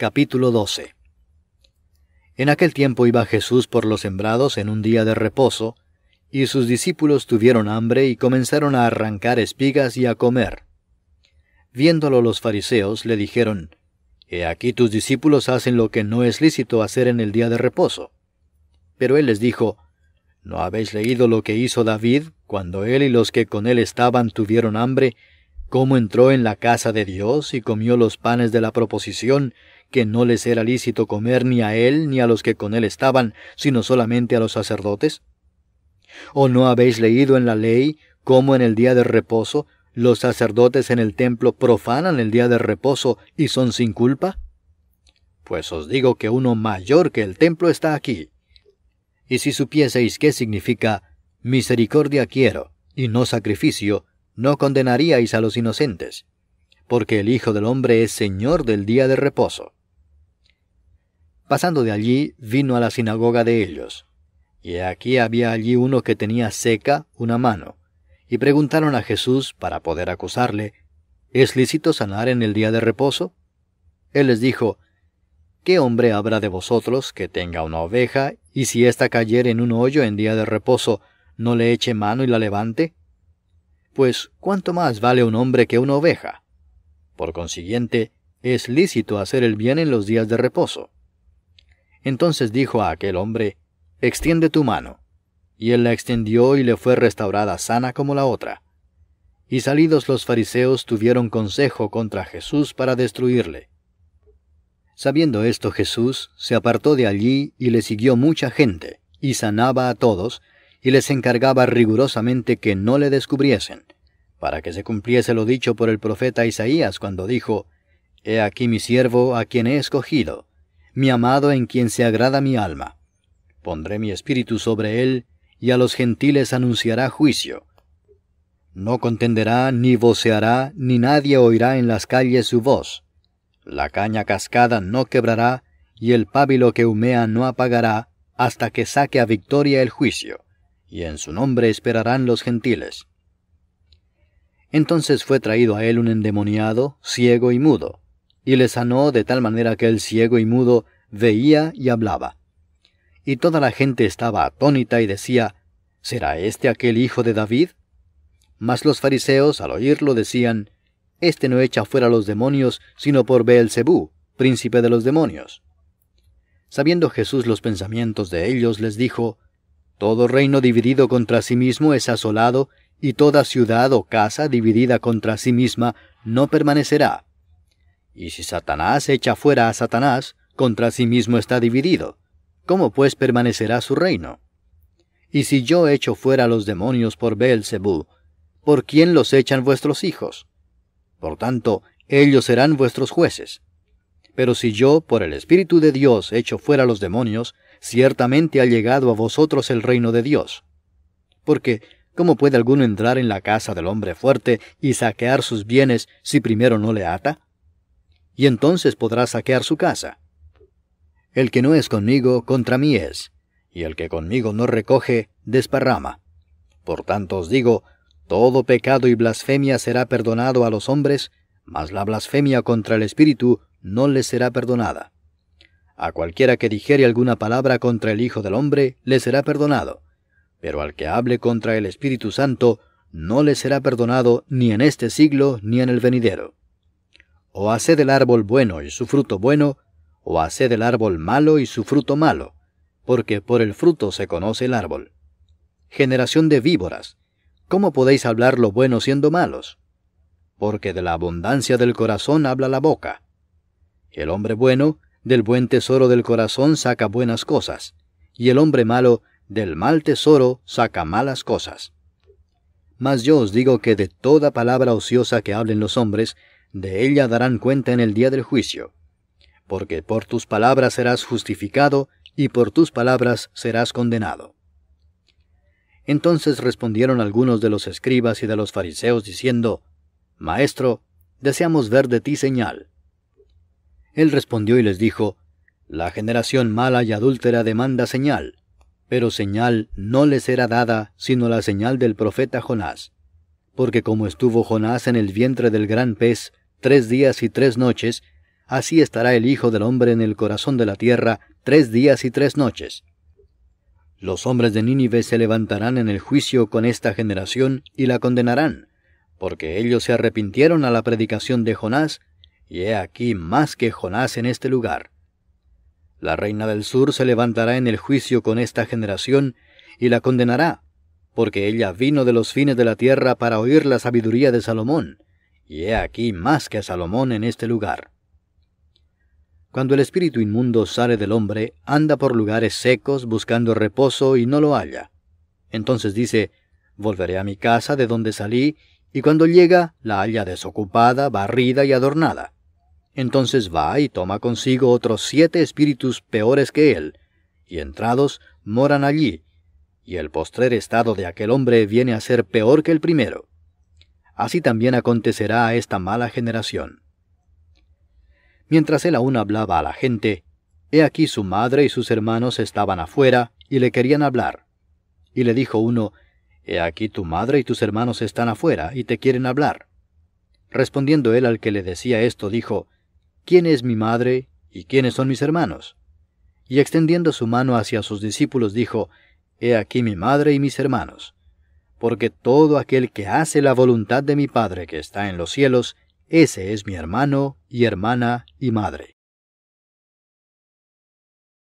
Capítulo 12 En aquel tiempo iba Jesús por los sembrados en un día de reposo, y sus discípulos tuvieron hambre y comenzaron a arrancar espigas y a comer. Viéndolo los fariseos le dijeron, He aquí tus discípulos hacen lo que no es lícito hacer en el día de reposo. Pero él les dijo, ¿No habéis leído lo que hizo David cuando él y los que con él estaban tuvieron hambre, cómo entró en la casa de Dios y comió los panes de la proposición, que no les era lícito comer ni a él ni a los que con él estaban, sino solamente a los sacerdotes? ¿O no habéis leído en la ley cómo en el día de reposo los sacerdotes en el templo profanan el día de reposo y son sin culpa? Pues os digo que uno mayor que el templo está aquí. Y si supieseis qué significa misericordia quiero y no sacrificio, no condenaríais a los inocentes, porque el Hijo del Hombre es Señor del día de reposo. Pasando de allí, vino a la sinagoga de ellos. Y aquí había allí uno que tenía seca una mano. Y preguntaron a Jesús, para poder acusarle, ¿Es lícito sanar en el día de reposo? Él les dijo, ¿Qué hombre habrá de vosotros que tenga una oveja, y si ésta cayere en un hoyo en día de reposo, no le eche mano y la levante? Pues, ¿cuánto más vale un hombre que una oveja? Por consiguiente, es lícito hacer el bien en los días de reposo. Entonces dijo a aquel hombre, Extiende tu mano. Y él la extendió y le fue restaurada sana como la otra. Y salidos los fariseos tuvieron consejo contra Jesús para destruirle. Sabiendo esto Jesús se apartó de allí y le siguió mucha gente, y sanaba a todos, y les encargaba rigurosamente que no le descubriesen, para que se cumpliese lo dicho por el profeta Isaías cuando dijo, He aquí mi siervo a quien he escogido, mi amado en quien se agrada mi alma. Pondré mi espíritu sobre él, y a los gentiles anunciará juicio. No contenderá, ni voceará, ni nadie oirá en las calles su voz. La caña cascada no quebrará, y el pábilo que humea no apagará, hasta que saque a victoria el juicio, y en su nombre esperarán los gentiles. Entonces fue traído a él un endemoniado, ciego y mudo, y le sanó de tal manera que el ciego y mudo veía y hablaba. Y toda la gente estaba atónita y decía, ¿Será este aquel hijo de David? Mas los fariseos, al oírlo, decían, Este no echa fuera los demonios, sino por Beelzebú, príncipe de los demonios. Sabiendo Jesús los pensamientos de ellos, les dijo, Todo reino dividido contra sí mismo es asolado, y toda ciudad o casa dividida contra sí misma no permanecerá. Y si Satanás echa fuera a Satanás, contra sí mismo está dividido. ¿Cómo pues permanecerá su reino? Y si yo echo fuera a los demonios por Beelzebú, ¿por quién los echan vuestros hijos? Por tanto, ellos serán vuestros jueces. Pero si yo, por el Espíritu de Dios, echo fuera a los demonios, ciertamente ha llegado a vosotros el reino de Dios. Porque, ¿cómo puede alguno entrar en la casa del hombre fuerte y saquear sus bienes si primero no le ata? y entonces podrá saquear su casa. El que no es conmigo, contra mí es, y el que conmigo no recoge, desparrama. Por tanto os digo, todo pecado y blasfemia será perdonado a los hombres, mas la blasfemia contra el Espíritu no les será perdonada. A cualquiera que dijere alguna palabra contra el Hijo del Hombre, le será perdonado, pero al que hable contra el Espíritu Santo, no le será perdonado ni en este siglo ni en el venidero o haced del árbol bueno y su fruto bueno, o haced del árbol malo y su fruto malo, porque por el fruto se conoce el árbol. Generación de víboras, ¿cómo podéis hablar lo bueno siendo malos? Porque de la abundancia del corazón habla la boca. El hombre bueno, del buen tesoro del corazón saca buenas cosas, y el hombre malo, del mal tesoro saca malas cosas. Mas yo os digo que de toda palabra ociosa que hablen los hombres, de ella darán cuenta en el día del juicio. Porque por tus palabras serás justificado, y por tus palabras serás condenado. Entonces respondieron algunos de los escribas y de los fariseos diciendo, Maestro, deseamos ver de ti señal. Él respondió y les dijo, La generación mala y adúltera demanda señal, pero señal no le será dada sino la señal del profeta Jonás. Porque como estuvo Jonás en el vientre del gran pez, tres días y tres noches, así estará el Hijo del Hombre en el corazón de la tierra tres días y tres noches. Los hombres de Nínive se levantarán en el juicio con esta generación y la condenarán, porque ellos se arrepintieron a la predicación de Jonás, y he aquí más que Jonás en este lugar. La reina del sur se levantará en el juicio con esta generación y la condenará, porque ella vino de los fines de la tierra para oír la sabiduría de Salomón, y he aquí más que Salomón en este lugar. Cuando el espíritu inmundo sale del hombre, anda por lugares secos buscando reposo y no lo halla. Entonces dice, volveré a mi casa de donde salí, y cuando llega, la halla desocupada, barrida y adornada. Entonces va y toma consigo otros siete espíritus peores que él, y entrados moran allí, y el postrer estado de aquel hombre viene a ser peor que el primero así también acontecerá a esta mala generación. Mientras él aún hablaba a la gente, he aquí su madre y sus hermanos estaban afuera y le querían hablar. Y le dijo uno, He aquí tu madre y tus hermanos están afuera y te quieren hablar. Respondiendo él al que le decía esto, dijo, ¿Quién es mi madre y quiénes son mis hermanos? Y extendiendo su mano hacia sus discípulos, dijo, He aquí mi madre y mis hermanos porque todo aquel que hace la voluntad de mi Padre que está en los cielos, ese es mi hermano y hermana y madre.